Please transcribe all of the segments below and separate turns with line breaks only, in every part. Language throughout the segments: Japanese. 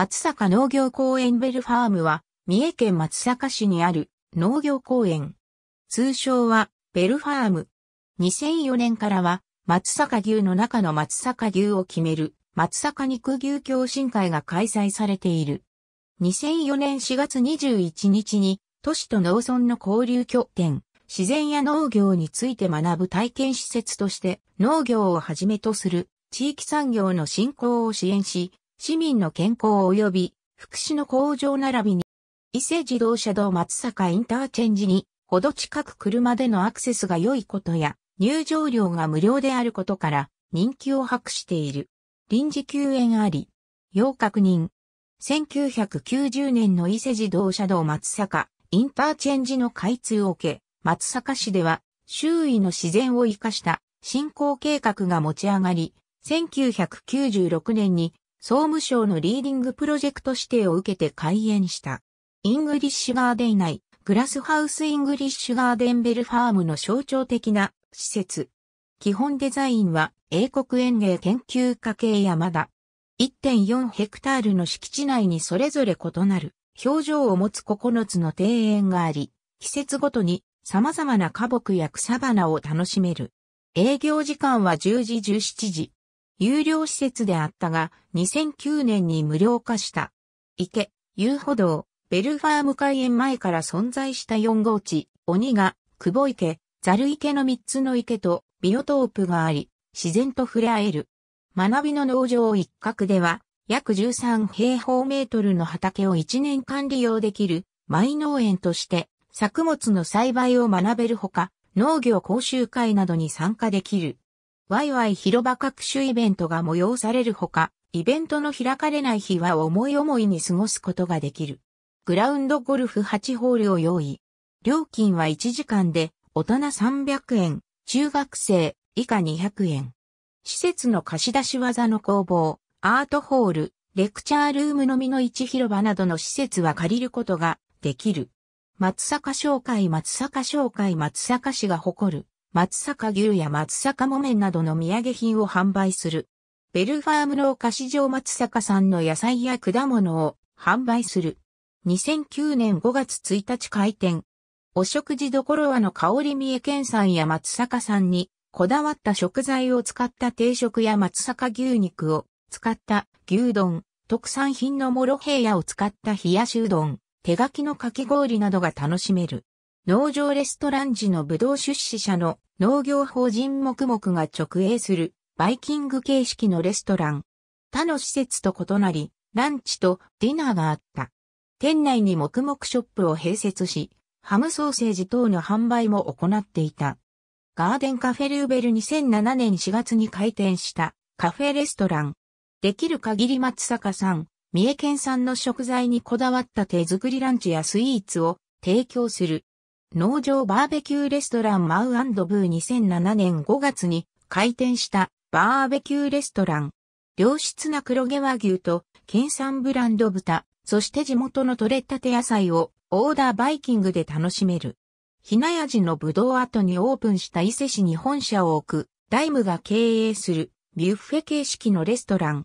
松坂農業公園ベルファームは、三重県松阪市にある農業公園。通称は、ベルファーム。2004年からは、松阪牛の中の松阪牛を決める、松阪肉牛共進会が開催されている。2004年4月21日に、都市と農村の交流拠点、自然や農業について学ぶ体験施設として、農業をはじめとする地域産業の振興を支援し、市民の健康及び福祉の向上並びに、伊勢自動車道松坂インターチェンジに、ほど近く車でのアクセスが良いことや、入場料が無料であることから、人気を博している。臨時休園あり、要確認。1990年の伊勢自動車道松坂、インターチェンジの開通を受け、松阪市では、周囲の自然を生かした振興計画が持ち上がり、1996年に総務省のリーディングプロジェクト指定を受けて開園した。イングリッシュガーデン内、グラスハウスイングリッシュガーデンベルファームの象徴的な施設。基本デザインは英国園芸研究家系山田。1.4ヘクタールの敷地内にそれぞれ異なる表情を持つ9つの庭園があり、季節ごとに様々な花木や草花を楽しめる。営業時間は10時17時、有料施設であったが、2009年に無料化した。池、遊歩道、ベルファーム開園前から存在した4号地、鬼が、久保池、ザル池の3つの池と、ビオトープがあり、自然と触れ合える。学びの農場一角では、約13平方メートルの畑を1年間利用できる、マイ農園として、作物の栽培を学べるほか、農業講習会などに参加できる。ワイワイ広場各種イベントが催されるほか、イベントの開かれない日は思い思いに過ごすことができる。グラウンドゴルフ8ホールを用意。料金は1時間で大人300円、中学生以下200円。施設の貸し出し技の工房、アートホール、レクチャールームのみの一広場などの施設は借りることができる。松阪商会松阪商会松阪市が誇る松阪牛や松阪木綿などの土産品を販売する。ベルファームの菓子場松阪産の野菜や果物を販売する。2009年5月1日開店。お食事どころはの香り三重県産や松阪産にこだわった食材を使った定食や松阪牛肉を使った牛丼、特産品のモロヘイヤを使った冷やしうどん、手書きのかき氷などが楽しめる。農場レストラン時のブドウ出資者の農業法人黙々が直営するバイキング形式のレストラン。他の施設と異なり、ランチとディナーがあった。店内に黙々ショップを併設し、ハムソーセージ等の販売も行っていた。ガーデンカフェルーベル2007年4月に開店したカフェレストラン。できる限り松坂さん、三重県産の食材にこだわった手作りランチやスイーツを提供する。農場バーベキューレストランマウブー2007年5月に開店したバーベキューレストラン。良質な黒毛和牛と県産ブランド豚、そして地元の取れたて野菜をオーダーバイキングで楽しめる。ひなやじのぶどう跡にオープンした伊勢市に本社を置く、ダイムが経営するビュッフェ形式のレストラン。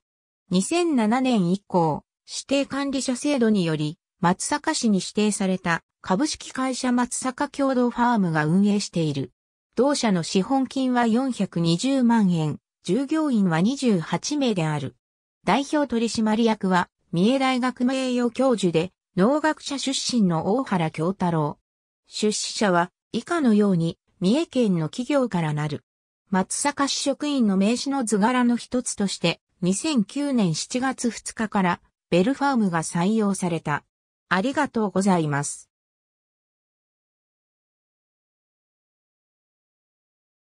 2007年以降、指定管理者制度により、松阪市に指定された株式会社松坂共同ファームが運営している。同社の資本金は420万円、従業員は28名である。代表取締役は、三重大学名誉教授で、農学者出身の大原京太郎。出資者は、以下のように、三重県の企業からなる。松阪市職員の名刺の図柄の一つとして、2009年7月2日から、ベルファームが採用された。ありがとうございます。